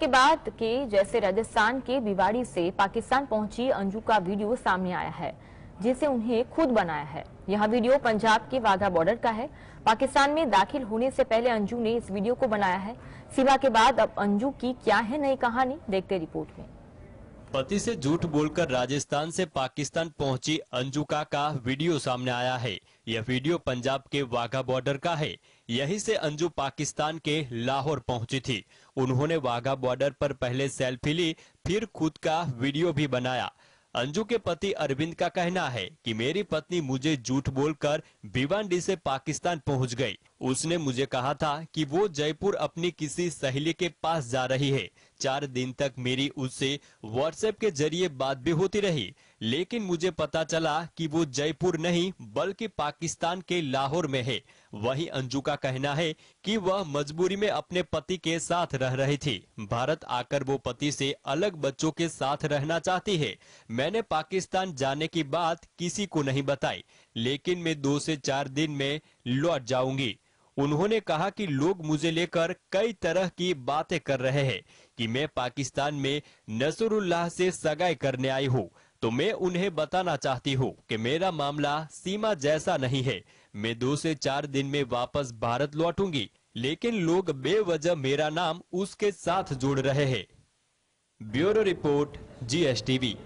के बाद के जैसे राजस्थान के भिवाड़ी से पाकिस्तान पहुंची अंजू का वीडियो सामने आया है जिसे उन्हें खुद बनाया है यह वीडियो पंजाब के वाघा बॉर्डर का है पाकिस्तान में दाखिल होने से पहले अंजू ने इस वीडियो को बनाया है सिवा के बाद अब अंजू की क्या है नई कहानी देखते रिपोर्ट में पति से झूठ बोलकर राजस्थान से पाकिस्तान पहुंची अंजुका का वीडियो सामने आया है यह वीडियो पंजाब के वाघा बॉर्डर का है यहीं से अंजू पाकिस्तान के लाहौर पहुंची थी उन्होंने वाघा बॉर्डर पर पहले सेल्फी ली फिर खुद का वीडियो भी बनाया अंजू के पति अरविंद का कहना है कि मेरी पत्नी मुझे झूठ बोलकर भिवांडी से पाकिस्तान पहुंच गई उसने मुझे कहा था कि वो जयपुर अपनी किसी सहेली के पास जा रही है चार दिन तक मेरी उससे व्हाट्सएप के जरिए बात भी होती रही लेकिन मुझे पता चला कि वो जयपुर नहीं बल्कि पाकिस्तान के लाहौर में है वही अंजू का कहना है कि वह मजबूरी में अपने पति के साथ रह रही थी भारत आकर वो पति से अलग बच्चों के साथ रहना चाहती है मैंने पाकिस्तान जाने की बात किसी को नहीं बताई लेकिन मैं दो से चार दिन में लौट जाऊंगी उन्होंने कहा कि लोग मुझे लेकर कई तरह की बातें कर रहे हैं कि मैं पाकिस्तान में नसरुल्लाह से सगाई करने आई हूँ तो मैं उन्हें बताना चाहती हूँ कि मेरा मामला सीमा जैसा नहीं है मैं दो से चार दिन में वापस भारत लौटूंगी लेकिन लोग बेवजह मेरा नाम उसके साथ जोड़ रहे हैं bureau report G S TV